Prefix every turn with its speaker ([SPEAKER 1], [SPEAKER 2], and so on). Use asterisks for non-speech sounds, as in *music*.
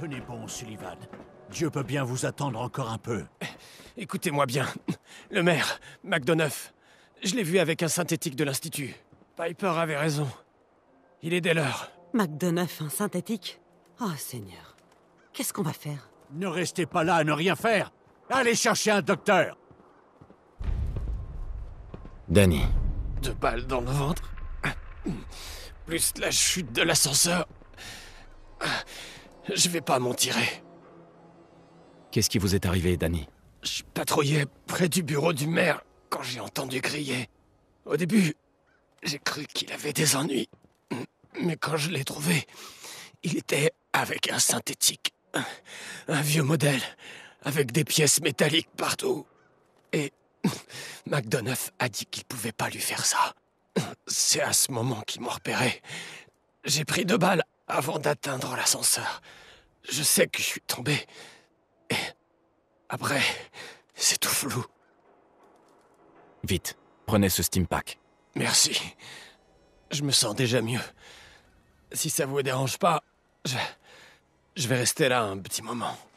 [SPEAKER 1] Tenez bon, Sullivan. Dieu peut bien vous attendre encore un peu. Eh, écoutez-moi bien. Le maire, McDonough, je l'ai vu avec un synthétique de l'Institut. Piper
[SPEAKER 2] avait raison. Il est dès l'heure.
[SPEAKER 3] McDonough, un synthétique Oh, Seigneur. Qu'est-ce qu'on va faire
[SPEAKER 2] Ne restez pas là à ne rien faire. Allez chercher un docteur. Danny. Deux balles dans le ventre.
[SPEAKER 1] Plus la chute de l'ascenseur. Je vais pas m'en tirer.
[SPEAKER 4] Qu'est-ce qui vous est arrivé, Danny
[SPEAKER 1] Je patrouillais près du bureau du maire quand j'ai entendu crier. Au début, j'ai cru qu'il avait des ennuis. Mais quand je l'ai trouvé, il était avec un synthétique. Un vieux modèle, avec des pièces métalliques partout. Et *laughs* McDonough a dit qu'il pouvait pas lui faire ça. *clears throat* C'est à ce moment qu'il m'a repéré. J'ai pris deux balles avant d'atteindre l'ascenseur. Je sais que je suis tombé. Et après, c'est tout flou. Vite, prenez ce steam Merci. Je me sens déjà mieux. Si ça vous dérange pas, je. Je
[SPEAKER 4] vais rester là un petit moment.